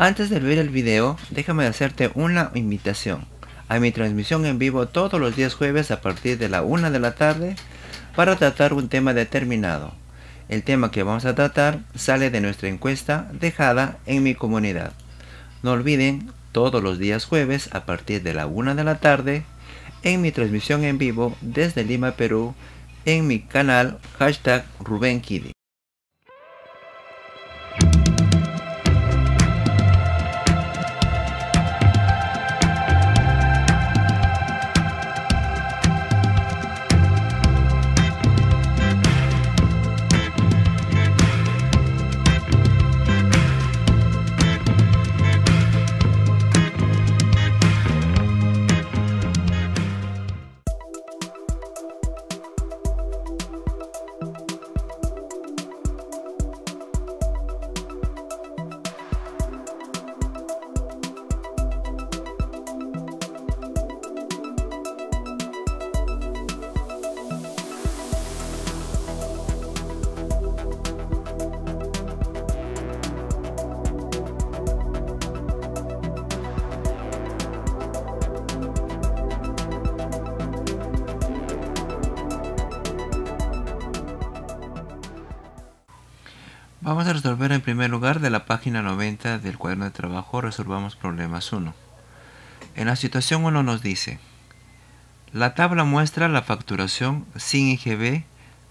Antes de ver el video, déjame hacerte una invitación a mi transmisión en vivo todos los días jueves a partir de la 1 de la tarde para tratar un tema determinado. El tema que vamos a tratar sale de nuestra encuesta dejada en mi comunidad. No olviden, todos los días jueves a partir de la 1 de la tarde, en mi transmisión en vivo desde Lima, Perú, en mi canal hashtag Rubén Vamos a resolver en primer lugar de la página 90 del cuaderno de trabajo Resolvamos Problemas 1. En la situación 1 nos dice, la tabla muestra la facturación sin IGB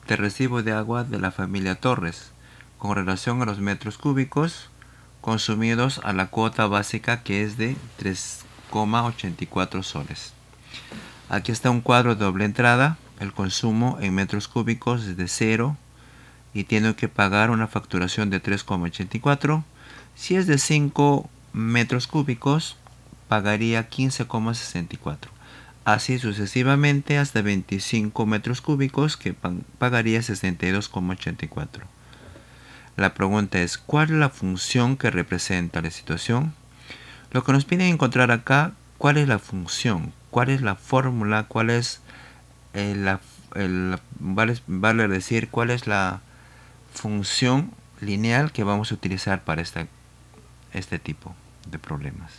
de recibo de agua de la familia Torres con relación a los metros cúbicos consumidos a la cuota básica que es de 3,84 soles. Aquí está un cuadro de doble entrada, el consumo en metros cúbicos es de 0, y tiene que pagar una facturación de 3,84. Si es de 5 metros cúbicos, pagaría 15,64. Así sucesivamente hasta 25 metros cúbicos que pagaría 62,84. La pregunta es, ¿cuál es la función que representa la situación? Lo que nos piden encontrar acá, ¿cuál es la función? ¿Cuál es la fórmula? ¿Cuál es eh, la, el, vale decir, cuál es la función lineal que vamos a utilizar para este tipo de problemas.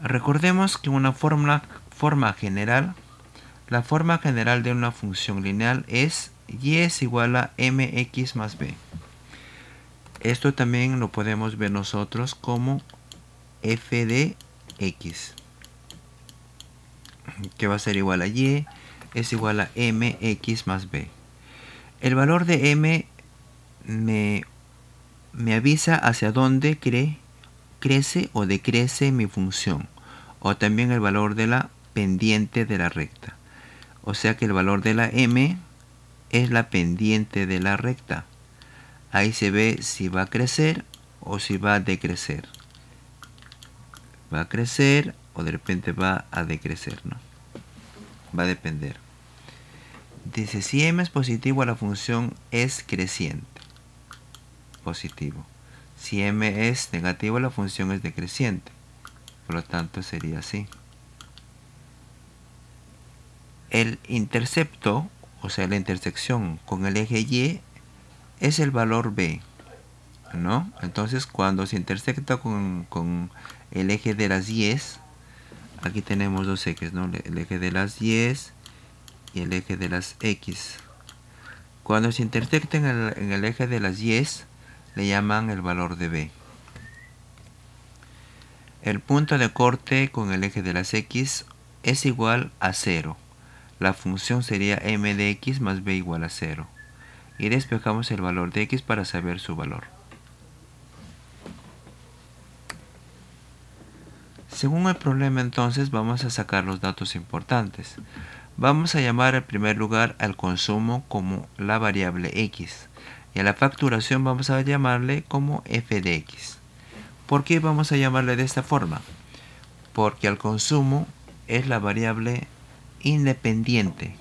Recordemos que una fórmula forma general, la forma general de una función lineal es y es igual a mx más b. Esto también lo podemos ver nosotros como f de x, que va a ser igual a y es igual a mx más b. El valor de m me, me avisa hacia dónde crece o decrece mi función, o también el valor de la pendiente de la recta. O sea que el valor de la m es la pendiente de la recta. Ahí se ve si va a crecer o si va a decrecer. Va a crecer o de repente va a decrecer, ¿no? Va a depender. Dice, si m es positivo, la función es creciente. Positivo. Si m es negativo, la función es decreciente. Por lo tanto, sería así. El intercepto, o sea, la intersección con el eje y, es el valor b. ¿no? Entonces, cuando se intersecta con, el eje de las 10, aquí tenemos dos ejes, ¿no? El eje de las 10 y el eje de las X. Cuando se intersecten en el, eje de las Y, le llaman el valor de B. El punto de corte con el eje de las X es igual a 0. La función sería m de x más b igual a 0. Y despejamos el valor de x para saber su valor. Según el problema entonces vamos a sacar los datos importantes. Vamos a llamar en primer lugar al consumo como la variable X y a la facturación vamos a llamarle como F de X. ¿Por qué vamos a llamarle de esta forma? Porque al consumo es la variable independiente.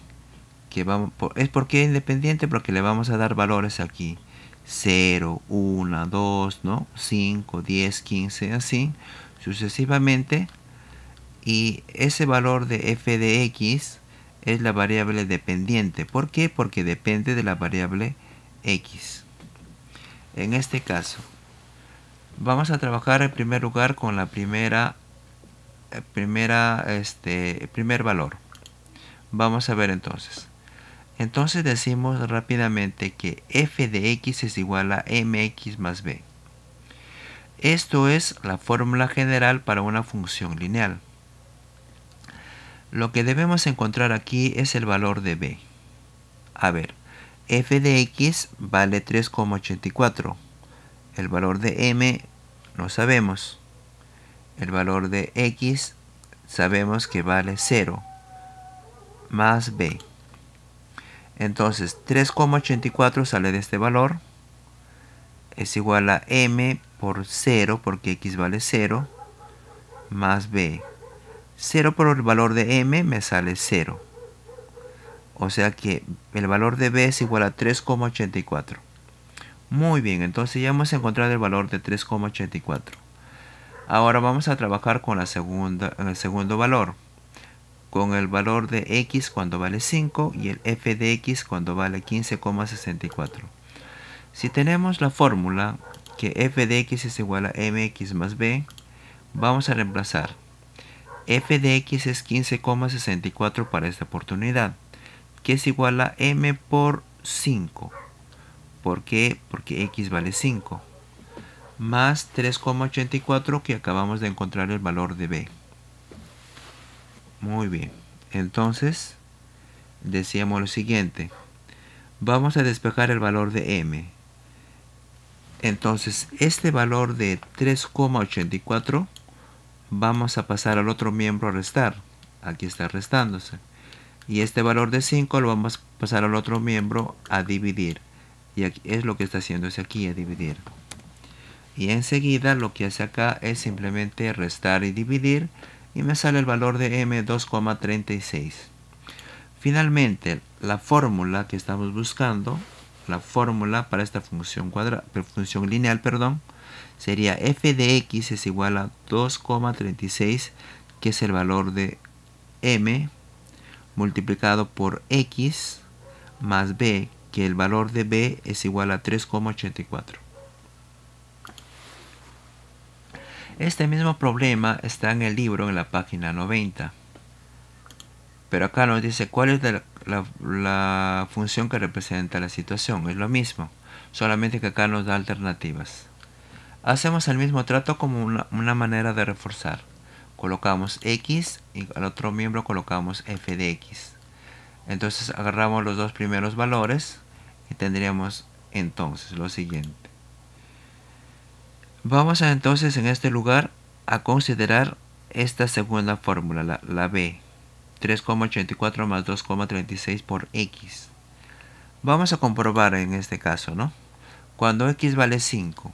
Que vamos ¿Es porque independiente? Porque le vamos a dar valores aquí. 0, 1, 2, ¿no? 5, 10, 15, así sucesivamente. Y ese valor de f de x es la variable dependiente. ¿Por qué? Porque depende de la variable x. En este caso, vamos a trabajar en primer lugar con la primera, eh, primera este, primer valor. Vamos a ver entonces. Entonces decimos rápidamente que f de x es igual a mx más b. Esto es la fórmula general para una función lineal. Lo que debemos encontrar aquí es el valor de b. A ver, f de x vale 3,84. El valor de m no sabemos. El valor de x sabemos que vale 0 más b. Entonces 3,84 sale de este valor. Es igual a m por 0 porque x vale 0 más b. 0 por el valor de m me sale 0. O sea que el valor de b es igual a 3,84. Muy bien, entonces ya hemos encontrado el valor de 3,84. Ahora vamos a trabajar con la segunda, eh, el segundo valor. Con el valor de x cuando vale 5 y el f de x cuando vale 15,64. Si tenemos la fórmula que f de x es igual a mx más b, vamos a reemplazar f de x es 15,64 para esta oportunidad, que es igual a m por 5. ¿Por qué? Porque x vale 5. Más 3,84 que acabamos de encontrar el valor de b. Muy bien. Entonces, decíamos lo siguiente. Vamos a despejar el valor de m. Entonces, este valor de 3,84 vamos a pasar al otro miembro a restar. Aquí está restándose. Y este valor de 5 lo vamos a pasar al otro miembro a dividir. Y aquí es lo que está haciendo ese aquí, a dividir. Y enseguida lo que hace acá es simplemente restar y dividir. Y me sale el valor de m 2,36. Finalmente, la fórmula que estamos buscando, la fórmula para esta función, función lineal, perdón, sería f de x es igual a 2,36 que es el valor de m multiplicado por x más b que el valor de b es igual a 3,84. Este mismo problema está en el libro en la página 90. Pero acá nos dice cuál es la, función que representa la situación. Es lo mismo, solamente que acá nos da alternativas. Hacemos el mismo trato como una, manera de reforzar. Colocamos X y al otro miembro colocamos F de X. Entonces agarramos los dos primeros valores y tendríamos entonces lo siguiente. Vamos entonces en este lugar a considerar esta segunda fórmula, la, la B. 3,84 más 2,36 por X. Vamos a comprobar en este caso, ¿no? Cuando X vale 5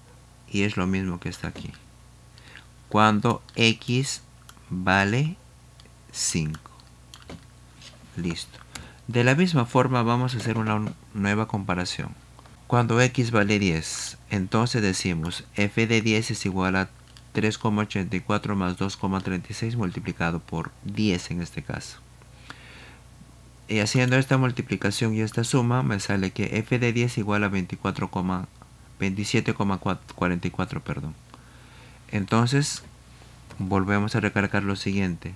y es lo mismo que está aquí. Cuando x vale 5. Listo. De la misma forma vamos a hacer una nueva comparación. Cuando x vale 10, entonces decimos f de 10 es igual a 3,84 más 2,36 multiplicado por 10 en este caso. Y haciendo esta multiplicación y esta suma me sale que f de 10 igual a 24,36. 27,44, perdón. Entonces, volvemos a recargar lo siguiente.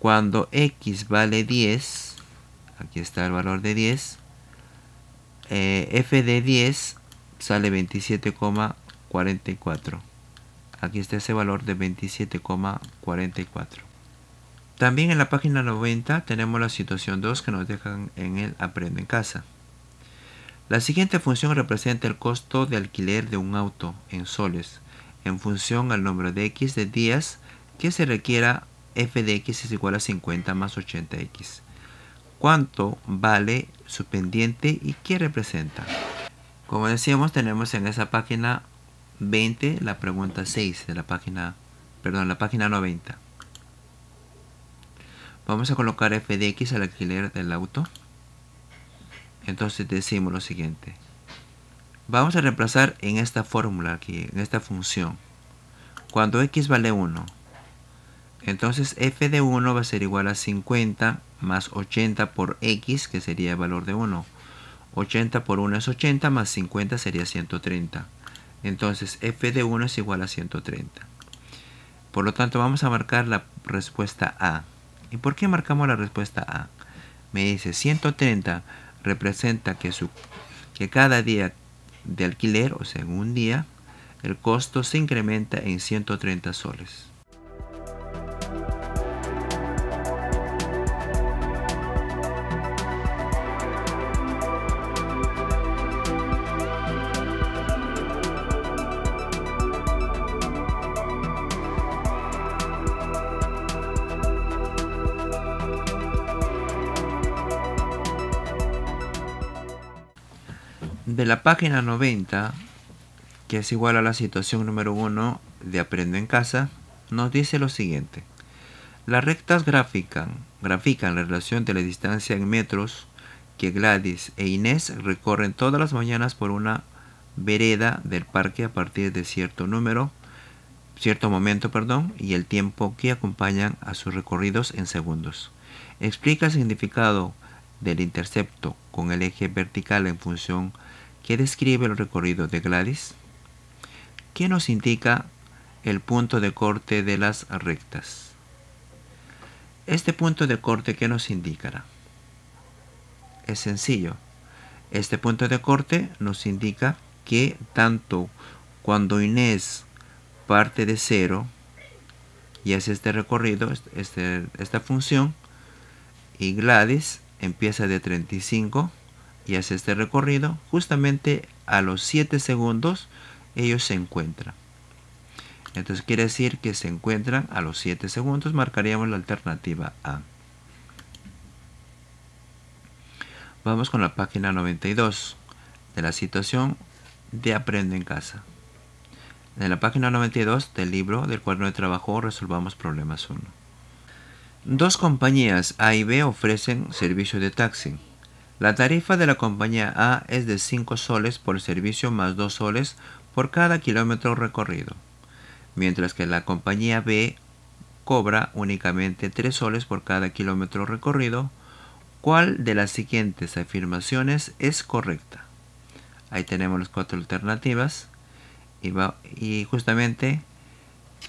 Cuando x vale 10, aquí está el valor de 10, eh, f de 10 sale 27,44. Aquí está ese valor de 27,44. También en la página 90 tenemos la situación 2 que nos dejan en el aprende en casa. La siguiente función representa el costo de alquiler de un auto en soles en función al número de x de días que se requiera f de x es igual a 50 más 80x. ¿Cuánto vale su pendiente y qué representa? Como decíamos, tenemos en esa página 20 la pregunta 6 de la página, perdón, la página 90. Vamos a colocar f de x al alquiler del auto. Entonces decimos lo siguiente. Vamos a reemplazar en esta fórmula aquí, en esta función. Cuando x vale 1, entonces f de 1 va a ser igual a 50 más 80 por x, que sería el valor de 1. 80 por 1 es 80, más 50 sería 130. Entonces f de 1 es igual a 130. Por lo tanto, vamos a marcar la respuesta A. ¿Y por qué marcamos la respuesta A? Me dice 130 representa que, su, que cada día de alquiler, o sea, en un día, el costo se incrementa en 130 soles. de la página 90, que es igual a la situación número 1 de Aprendo en Casa, nos dice lo siguiente. Las rectas grafican, la relación de la distancia en metros que Gladys e Inés recorren todas las mañanas por una vereda del parque a partir de cierto número, cierto momento, perdón, y el tiempo que acompañan a sus recorridos en segundos. Explica el significado del intercepto con el eje vertical en función ¿Qué describe el recorrido de Gladys, ¿Qué nos indica el punto de corte de las rectas. Este punto de corte que nos indicará es sencillo. Este punto de corte nos indica que tanto cuando Inés parte de cero y hace este recorrido, este, este, esta función, y Gladys empieza de 35 y hace este recorrido, justamente a los 7 segundos ellos se encuentran. Entonces quiere decir que se encuentran a los 7 segundos, marcaríamos la alternativa A. Vamos con la página 92 de la situación de Aprende en Casa. En la página 92 del libro del cuaderno de trabajo Resolvamos Problemas 1. Dos compañías A y B ofrecen servicio de taxi. La tarifa de la compañía A es de 5 soles por servicio más 2 soles por cada kilómetro recorrido, mientras que la compañía B cobra únicamente 3 soles por cada kilómetro recorrido. ¿Cuál de las siguientes afirmaciones es correcta? Ahí tenemos las cuatro alternativas y, justamente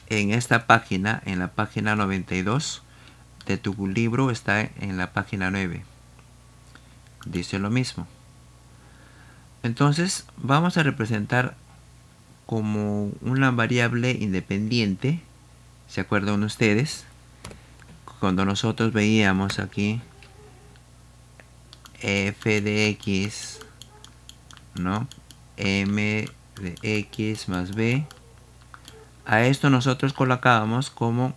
en esta página, en la página 92 de tu libro está en la página 9 dice lo mismo. Entonces vamos a representar como una variable independiente, ¿se acuerdan ustedes? Cuando nosotros veíamos aquí f de x, ¿no? m de x más b. A esto nosotros colocábamos como,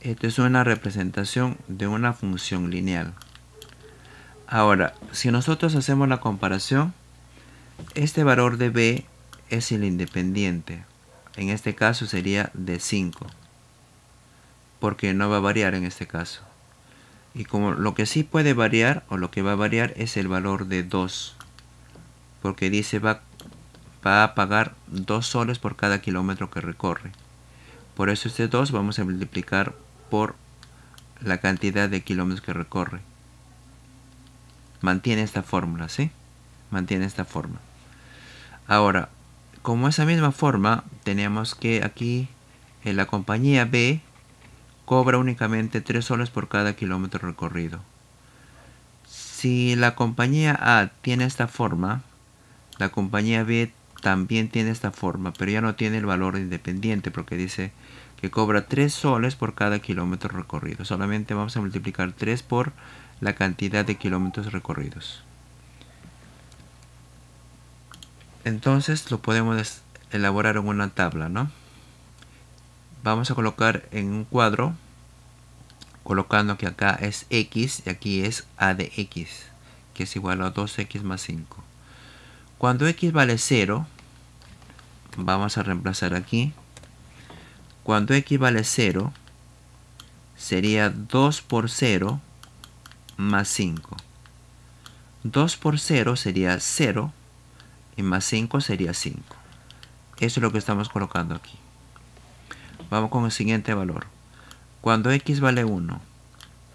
esto es una representación de una función lineal. Ahora, si nosotros hacemos la comparación, este valor de B es el independiente. En este caso sería de 5. Porque no va a variar en este caso. Y como lo que sí puede variar o lo que va a variar es el valor de 2. Porque dice va, a pagar 2 soles por cada kilómetro que recorre. Por eso este 2 vamos a multiplicar por la cantidad de kilómetros que recorre. Mantiene esta fórmula, ¿sí? Mantiene esta forma. Ahora, como esa misma forma, tenemos que aquí en la compañía B cobra únicamente 3 soles por cada kilómetro recorrido. Si la compañía A tiene esta forma, la compañía B también tiene esta forma, pero ya no tiene el valor independiente porque dice que cobra 3 soles por cada kilómetro recorrido. Solamente vamos a multiplicar 3 por la cantidad de kilómetros recorridos. Entonces lo podemos elaborar en una tabla, ¿no? Vamos a colocar en un cuadro, colocando que acá es x y aquí es a de x, que es igual a 2x más 5. Cuando x vale 0, vamos a reemplazar aquí cuando x vale 0, sería 2 por 0 más 5. 2 por 0 sería 0 y más 5 sería 5. Eso es lo que estamos colocando aquí. Vamos con el siguiente valor. Cuando x vale 1,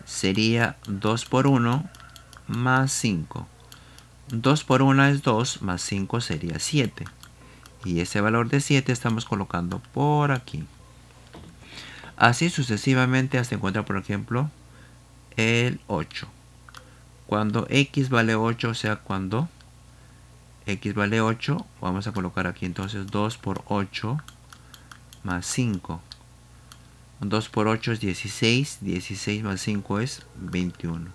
sería 2 por 1 más 5. 2 por 1 es 2, más 5 sería 7. Y ese valor de 7 estamos colocando por aquí. Así sucesivamente hasta encontrar, por ejemplo, el 8. Cuando x vale 8, o sea, cuando x vale 8, vamos a colocar aquí entonces 2 por 8 más 5. 2 por 8 es 16, 16 más 5 es 21.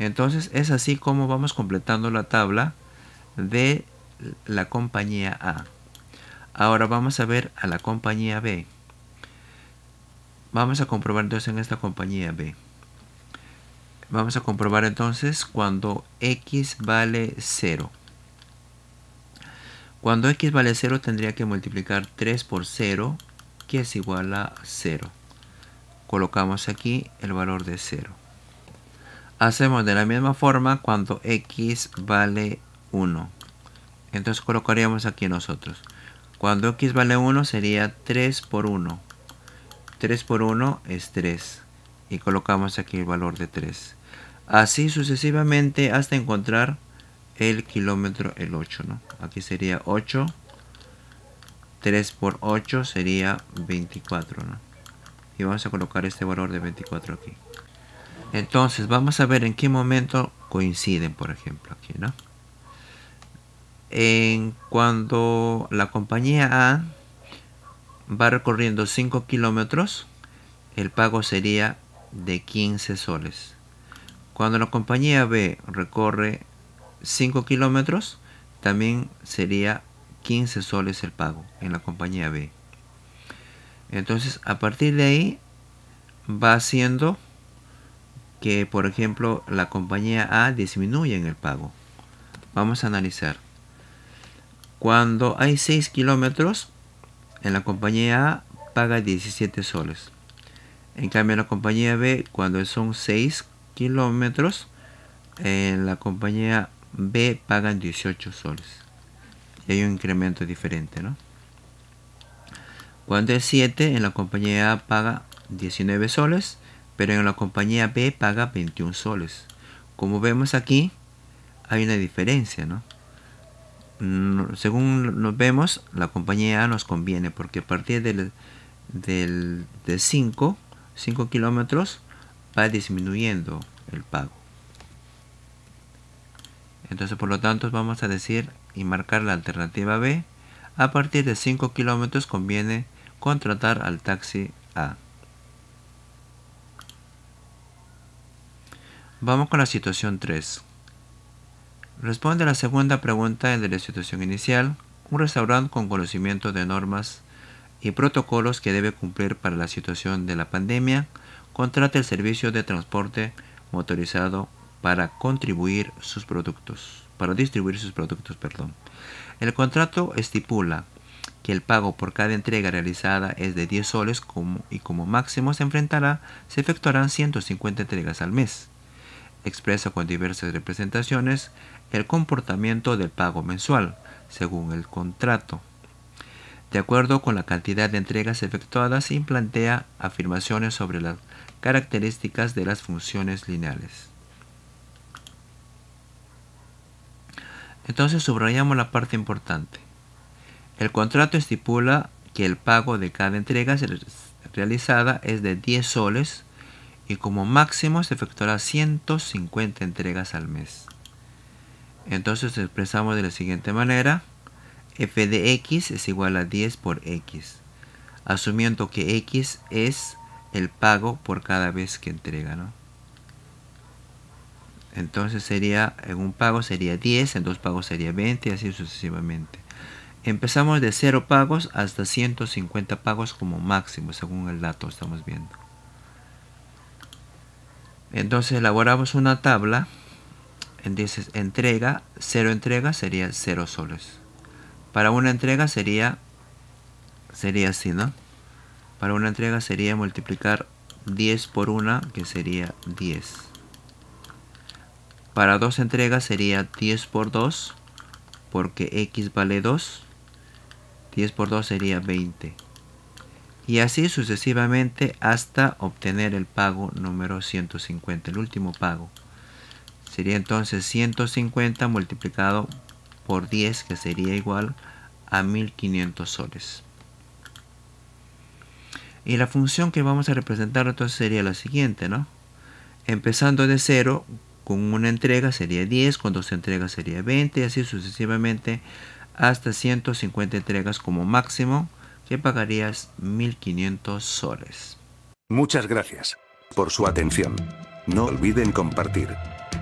Entonces es así como vamos completando la tabla de la compañía A. Ahora vamos a ver a la compañía B. Vamos a comprobar entonces en esta compañía B. Vamos a comprobar entonces cuando x vale 0. Cuando x vale 0 tendría que multiplicar 3 por 0, que es igual a 0. Colocamos aquí el valor de 0. Hacemos de la misma forma cuando x vale 1. Entonces colocaríamos aquí nosotros. Cuando x vale 1 sería 3 por 1. 3 por 1 es 3. Y colocamos aquí el valor de 3. Así sucesivamente hasta encontrar el kilómetro, el 8. ¿no? Aquí sería 8. 3 por 8 sería 24. ¿no? Y vamos a colocar este valor de 24 aquí. Entonces vamos a ver en qué momento coinciden, por ejemplo, aquí, ¿no? en cuando la compañía A va recorriendo 5 kilómetros, el pago sería de 15 soles. Cuando la compañía B recorre 5 kilómetros, también sería 15 soles el pago en la compañía B. Entonces, a partir de ahí, va haciendo que, por ejemplo, la compañía A disminuya en el pago. Vamos a analizar. Cuando hay 6 kilómetros, en la compañía A paga 17 soles. En cambio, en la compañía B, cuando son 6 kilómetros, en la compañía B pagan 18 soles. Y hay un incremento diferente, ¿no? Cuando es 7, en la compañía A paga 19 soles, pero en la compañía B paga 21 soles. Como vemos aquí, hay una diferencia, ¿no? según nos vemos, la compañía A nos conviene porque a partir del, de 5, 5 kilómetros va disminuyendo el pago. Entonces, por lo tanto, vamos a decir y marcar la alternativa B. A partir de 5 kilómetros conviene contratar al taxi A. Vamos con la situación 3. Responde a la segunda pregunta de la situación inicial, un restaurante con conocimiento de normas y protocolos que debe cumplir para la situación de la pandemia, contrata el servicio de transporte motorizado para contribuir sus productos, para distribuir sus productos, perdón. El contrato estipula que el pago por cada entrega realizada es de 10 soles y como máximo se enfrentará, se efectuarán 150 entregas al mes. Expresa con diversas representaciones el comportamiento del pago mensual, según el contrato, de acuerdo con la cantidad de entregas efectuadas se plantea afirmaciones sobre las características de las funciones lineales. Entonces subrayamos la parte importante. El contrato estipula que el pago de cada entrega realizada es de 10 soles y como máximo se efectuará 150 entregas al mes. Entonces expresamos de la siguiente manera, f de x es igual a 10 por x, asumiendo que x es el pago por cada vez que entrega, ¿no? Entonces sería, en un pago sería 10, en dos pagos sería 20 y así sucesivamente. Empezamos de 0 pagos hasta 150 pagos como máximo, según el dato estamos viendo. Entonces elaboramos una tabla entonces, entrega, cero entrega sería 0 soles. Para una entrega sería, sería así, ¿no? Para una entrega sería multiplicar 10 por 1 que sería 10. Para dos entregas sería 10 por 2, porque x vale 2. 10 por 2 sería 20. Y así sucesivamente hasta obtener el pago número 150, el último pago. Sería entonces 150 multiplicado por 10 que sería igual a 1500 soles. Y la función que vamos a representar entonces sería la siguiente, ¿no? Empezando de 0, con una entrega sería 10, con dos entregas sería 20 y así sucesivamente hasta 150 entregas como máximo que pagarías 1500 soles. Muchas gracias por su atención. No olviden compartir.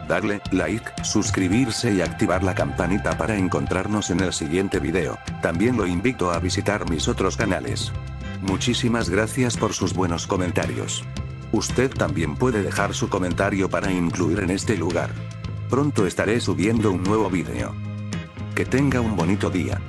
Darle, like, suscribirse y activar la campanita para encontrarnos en el siguiente video. También lo invito a visitar mis otros canales. Muchísimas gracias por sus buenos comentarios. Usted también puede dejar su comentario para incluir en este lugar. Pronto estaré subiendo un nuevo video. Que tenga un bonito día.